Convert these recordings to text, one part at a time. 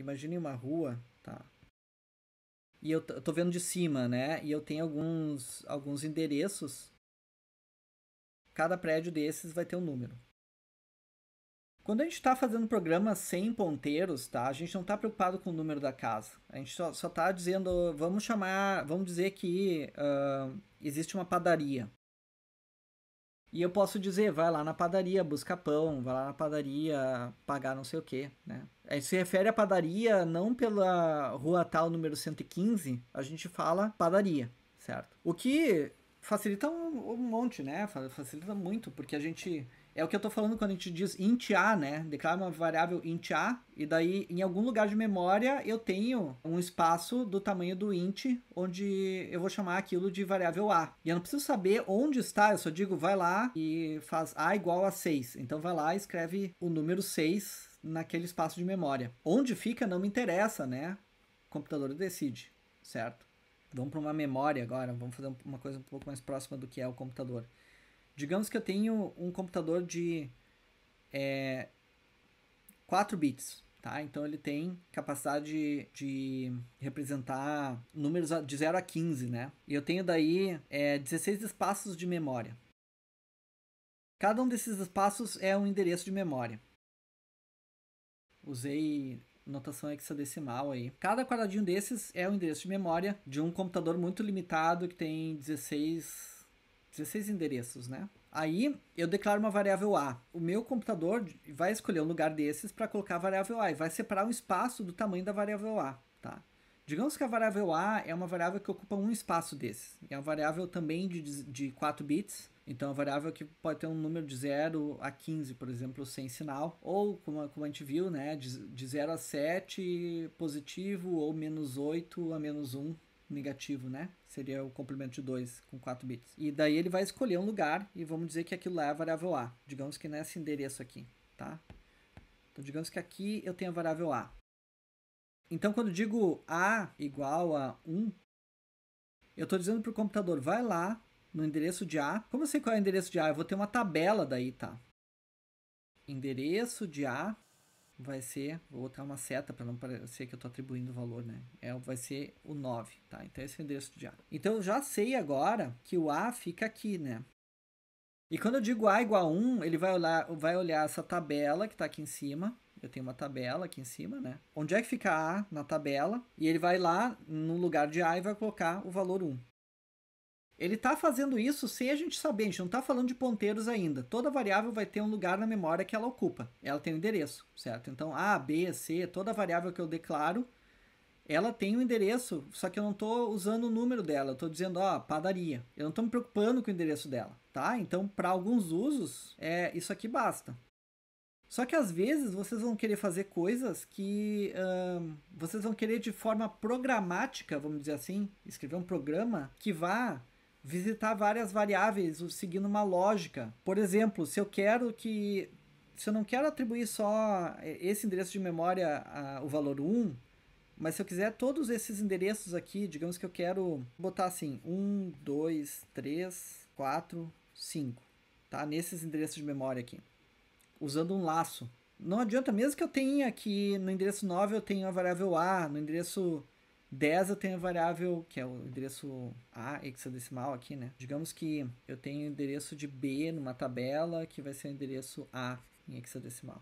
imagine uma rua, tá? E eu, eu tô vendo de cima, né? E eu tenho alguns, alguns endereços. Cada prédio desses vai ter um número. Quando a gente está fazendo programa sem ponteiros, tá? A gente não está preocupado com o número da casa. A gente só, está dizendo, vamos chamar, vamos dizer que uh, existe uma padaria. E eu posso dizer, vai lá na padaria buscar pão, vai lá na padaria pagar não sei o que, né? É, se refere à padaria não pela rua tal número 115, a gente fala padaria, certo? O que facilita um, um monte, né? Facilita muito, porque a gente é o que eu estou falando quando a gente diz int a, né? Declara uma variável int a e daí em algum lugar de memória eu tenho um espaço do tamanho do int onde eu vou chamar aquilo de variável a. E eu não preciso saber onde está, eu só digo vai lá e faz a igual a 6. Então vai lá e escreve o número 6 naquele espaço de memória. Onde fica não me interessa, né? O computador decide, certo? Vamos para uma memória agora, vamos fazer uma coisa um pouco mais próxima do que é o computador. Digamos que eu tenho um computador de é, 4 bits, tá? Então ele tem capacidade de, de, representar números de 0 a 15, né? E eu tenho daí é, 16 espaços de memória. Cada um desses espaços é um endereço de memória. Usei notação hexadecimal aí. Cada quadradinho desses é um endereço de memória de um computador muito limitado que tem 16 16 endereços, né? Aí eu declaro uma variável A. O meu computador vai escolher um lugar desses para colocar a variável A e vai separar um espaço do tamanho da variável A, tá? Digamos que a variável A é uma variável que ocupa um espaço desses. É uma variável também de, de 4 bits, então é uma variável que pode ter um número de 0 a 15, por exemplo, sem sinal, ou como, como a gente viu, né, de, de 0 a 7 positivo ou menos 8 a menos 1 negativo, né? Seria o complemento de 2 com 4 bits. E daí ele vai escolher um lugar e vamos dizer que aquilo lá é a variável A. Digamos que nesse endereço aqui, tá? Então, digamos que aqui eu tenho a variável A. Então, quando digo A igual a 1, eu estou dizendo para o computador, vai lá no endereço de A. Como eu sei qual é o endereço de A? Eu vou ter uma tabela daí, tá? Endereço de A vai ser, vou botar uma seta para não parecer que eu estou atribuindo valor, né? É, vai ser o 9, tá? Então esse é o endereço de A. Então eu já sei agora que o A fica aqui, né? E quando eu digo A igual a 1, ele vai olhar, vai olhar essa tabela que está aqui em cima. Eu tenho uma tabela aqui em cima, né? Onde é que fica A na tabela? E ele vai lá no lugar de A e vai colocar o valor 1. Ele está fazendo isso sem a gente saber, a gente não está falando de ponteiros ainda. Toda variável vai ter um lugar na memória que ela ocupa, ela tem um endereço, certo? Então A, B, C, toda variável que eu declaro, ela tem um endereço, só que eu não estou usando o número dela, eu estou dizendo, ó, padaria. Eu não estou me preocupando com o endereço dela, tá? Então, para alguns usos, é isso aqui basta. Só que às vezes vocês vão querer fazer coisas que vocês vão querer de forma programática, vamos dizer assim, escrever um programa que vá visitar várias variáveis seguindo uma lógica. Por exemplo, se eu quero que. Se eu não quero atribuir só eh, esse endereço de memória a, o valor 1, mas se eu quiser todos esses endereços aqui, digamos que eu quero botar assim, 1, 2, 3, 4, 5, tá? Nesses endereços de memória aqui, usando um laço. Não adianta mesmo que eu tenha que no endereço 9 eu tenha a variável A, no endereço 10 eu tenho a variável, que é o endereço A hexadecimal aqui, né? Digamos que eu tenho o endereço de B numa tabela, que vai ser o endereço A em hexadecimal.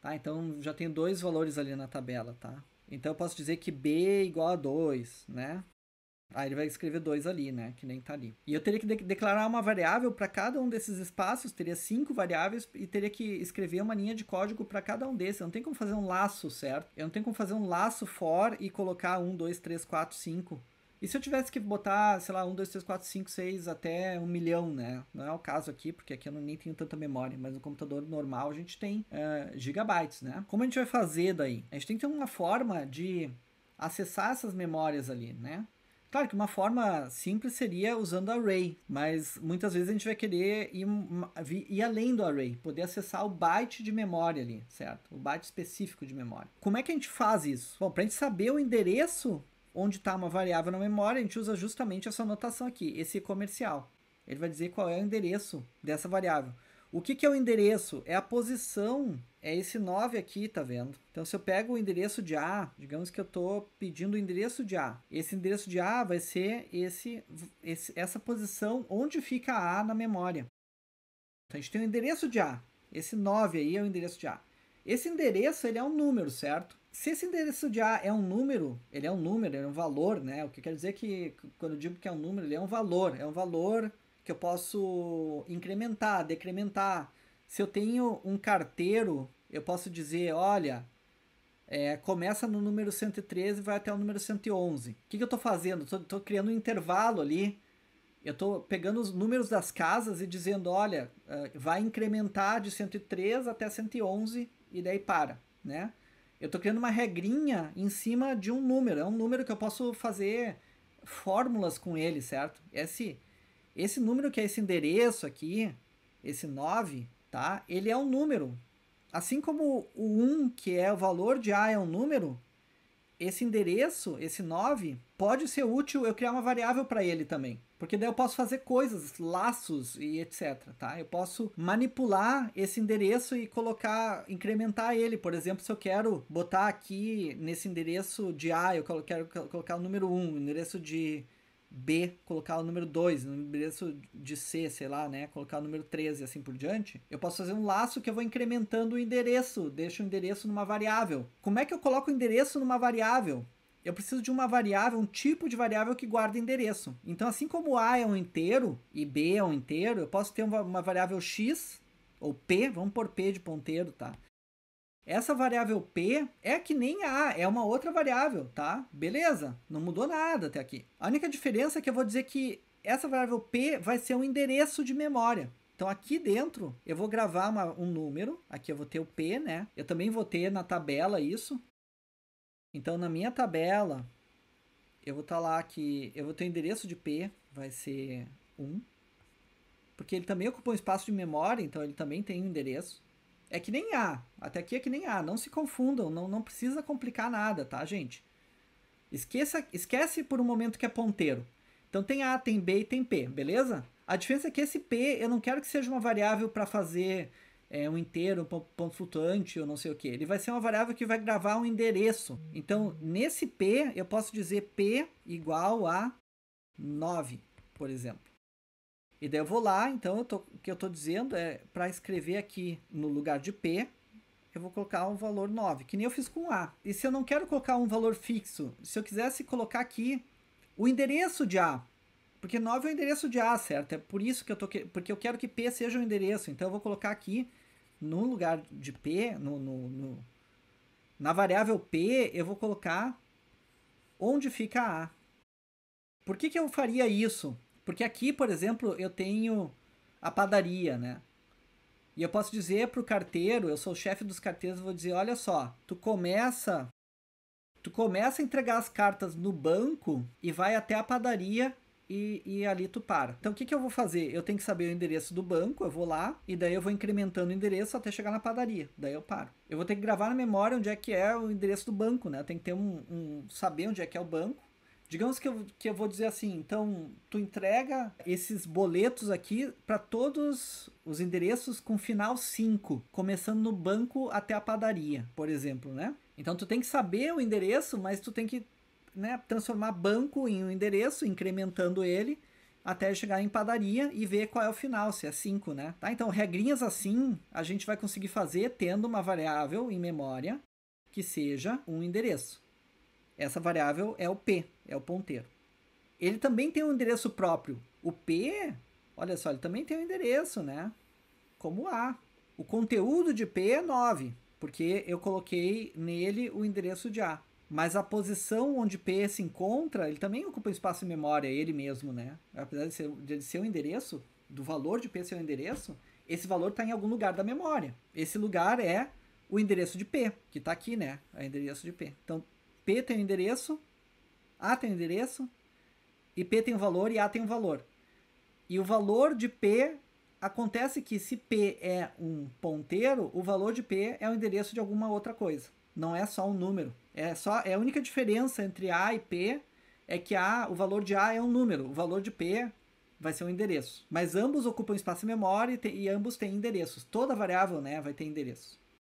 Tá? Então já tenho dois valores ali na tabela, tá? Então eu posso dizer que B é igual a 2, né? Aí ele vai escrever dois ali, né? Que nem tá ali. E eu teria que de declarar uma variável para cada um desses espaços, teria cinco variáveis e teria que escrever uma linha de código para cada um desses. Eu não tem como fazer um laço, certo? Eu não tenho como fazer um laço for e colocar um, dois, três, quatro, cinco. E se eu tivesse que botar, sei lá, 1, 2, 3, 4, 5, 6 até 1 milhão, né? Não é o caso aqui, porque aqui eu não, nem tenho tanta memória, mas no computador normal a gente tem eh, gigabytes, né? Como a gente vai fazer daí? A gente tem que ter uma forma de acessar essas memórias ali, né? Claro que uma forma simples seria usando array, mas muitas vezes a gente vai querer ir, ir além do array, poder acessar o byte de memória ali, certo? O byte específico de memória. Como é que a gente faz isso? Bom, para a gente saber o endereço onde está uma variável na memória, a gente usa justamente essa notação aqui, esse comercial. Ele vai dizer qual é o endereço dessa variável. O que, que é o endereço? É a posição, é esse 9 aqui, tá vendo? Então, se eu pego o endereço de A, digamos que eu estou pedindo o endereço de A. Esse endereço de A vai ser esse, esse, essa posição onde fica A na memória. Então, a gente tem o endereço de A. Esse 9 aí é o endereço de A. Esse endereço ele é um número, certo? Se esse endereço de A é um número, ele é um número, ele é um valor, né? O que quer dizer é que quando eu digo que é um número, ele é um valor, é um valor que eu posso incrementar, decrementar. Se eu tenho um carteiro, eu posso dizer, olha, é, começa no número 113 e vai até o número 111. O que, que eu estou fazendo? Estou criando um intervalo ali. Eu estou pegando os números das casas e dizendo, olha, eh, vai incrementar de 103 até 111 e daí para, né? Eu estou criando uma regrinha em cima de um número. É um número que eu posso fazer fórmulas com ele, certo? Esse, esse número que é esse endereço aqui, esse 9, tá? Ele é um número. Assim como o 1, que é o valor de A, é um número, esse endereço, esse 9, pode ser útil eu criar uma variável para ele também. Porque daí eu posso fazer coisas, laços e etc, tá? Eu posso manipular esse endereço e colocar, incrementar ele. Por exemplo, se eu quero botar aqui nesse endereço de A, eu quero colocar o número 1, endereço de B, colocar o número 2, no endereço de C, sei lá, né? Colocar o número 13 e assim por diante, eu posso fazer um laço que eu vou incrementando o endereço, deixo o endereço numa variável. Como é que eu coloco o endereço numa variável? Eu preciso de uma variável, um tipo de variável que guarda endereço. Então, assim como A é um inteiro e B é um inteiro, eu posso ter uma, uma variável x ou p, vamos por p de ponteiro, tá? Essa variável P é que nem A, é uma outra variável, tá? Beleza, não mudou nada até aqui. A única diferença é que eu vou dizer que essa variável P vai ser um endereço de memória. Então aqui dentro eu vou gravar uma, um número, aqui eu vou ter o P, né? Eu também vou ter na tabela isso. Então na minha tabela eu vou estar tá lá que eu vou ter o endereço de P, vai ser 1. Porque ele também ocupa um espaço de memória, então ele também tem um endereço. É que nem A. Até aqui é que nem A. Não se confundam, não, não precisa complicar nada, tá, gente? Esqueça, esquece por um momento que é ponteiro. Então tem A, tem B e tem P, beleza? A diferença é que esse P eu não quero que seja uma variável para fazer é, um inteiro, um ponto flutuante ou não sei o que. Ele vai ser uma variável que vai gravar um endereço. Então nesse P eu posso dizer P igual a 9, por exemplo. E daí eu vou lá, então eu tô, o que eu estou dizendo é para escrever aqui no lugar de P, eu vou colocar um valor 9, que nem eu fiz com A. E se eu não quero colocar um valor fixo, se eu quisesse colocar aqui o endereço de A, porque 9 é o endereço de A, certo? É por isso que eu tô que... porque eu quero que P seja o endereço, então eu vou colocar aqui no lugar de P, no, no, no... na variável P, eu vou colocar onde fica A. Por que, que eu faria isso? Porque aqui, por exemplo, eu tenho a padaria, né? E eu posso dizer pro carteiro, eu sou o chefe dos carteiros, vou dizer, olha só, tu começa tu começa a entregar as cartas no banco e vai até a padaria e, e, ali tu para. Então o que, que eu vou fazer? Eu tenho que saber o endereço do banco, eu vou lá e daí eu vou incrementando o endereço até chegar na padaria. Daí eu paro. Eu vou ter que gravar na memória onde é que é o endereço do banco, né? Tem que ter um, um saber onde é que é o banco. Digamos que eu, que eu vou dizer assim, então tu entrega esses boletos aqui para todos os endereços com final 5, começando no banco até a padaria, por exemplo, né? Então tu tem que saber o endereço, mas tu tem que né, transformar banco em um endereço, incrementando ele até chegar em padaria e ver qual é o final, se é 5, né? Tá? Então, regrinhas assim, a gente vai conseguir fazer tendo uma variável em memória que seja um endereço. Essa variável é o P, é o ponteiro. Ele também tem um endereço próprio. O P, olha só, ele também tem um endereço, né? Como A. O conteúdo de P é 9, porque eu coloquei nele o endereço de A. Mas a posição onde P se encontra, ele também ocupa espaço em memória, ele mesmo, né? Apesar de ser, de ser o endereço, do valor de P ser o endereço, esse valor está em algum lugar da memória. Esse lugar é o endereço de P, que está aqui, né? É o endereço de P. Então, P tem o um endereço, A tem o um endereço, e P tem um valor e A tem um valor. E o valor de P acontece que se P é um ponteiro, o valor de P é o endereço de alguma outra coisa. Não é só um número. É só é a única diferença entre A e P é que A, o valor de A é um número, o valor de P vai ser um endereço. Mas ambos ocupam espaço em memória e, te, e ambos têm endereços. Toda variável, né, vai ter endereço.